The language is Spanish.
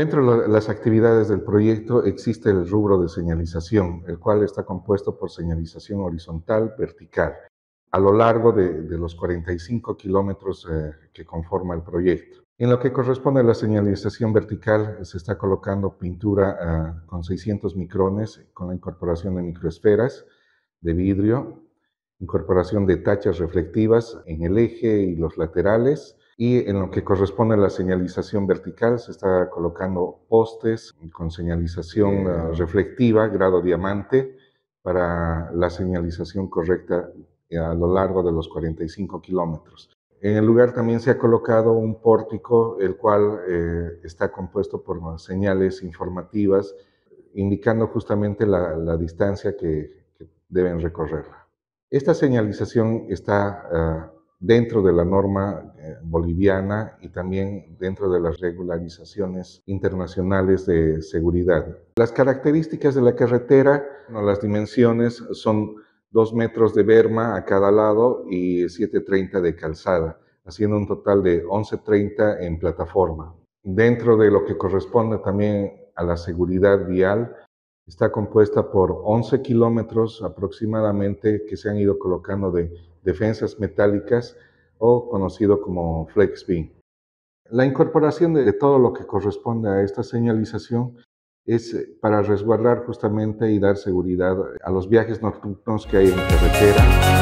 Dentro de las actividades del proyecto existe el rubro de señalización, el cual está compuesto por señalización horizontal, vertical, a lo largo de, los 45 kilómetros eh, que conforma el proyecto. En lo que corresponde a la señalización vertical, se está colocando pintura ah, con 600 micrones, con la incorporación de microesferas de vidrio, incorporación de tachas reflectivas en el eje y los laterales, y en lo que corresponde a la señalización vertical se está colocando postes con señalización ah, reflectiva, grado diamante, para la señalización correcta eh, a lo largo de los 45 kilómetros. En el lugar también se ha colocado un pórtico, el cual eh, está compuesto por señales informativas, indicando justamente la, distancia que, deben recorrer. Esta señalización está ah, dentro de la norma eh, boliviana y también dentro de las regularizaciones internacionales de seguridad. Las características de la carretera, las dimensiones son 2 metros de berma a cada lado y 7.30 de calzada, haciendo un total de 11.30 en plataforma. Dentro de lo que corresponde también a la seguridad vial, Está compuesta por 11 kilómetros aproximadamente que se han ido colocando de defensas metálicas o conocido como flex beam. La incorporación de todo lo que corresponde a esta señalización es eh, para resguardar justamente y dar seguridad a los viajes nocturnos que hay en carretera.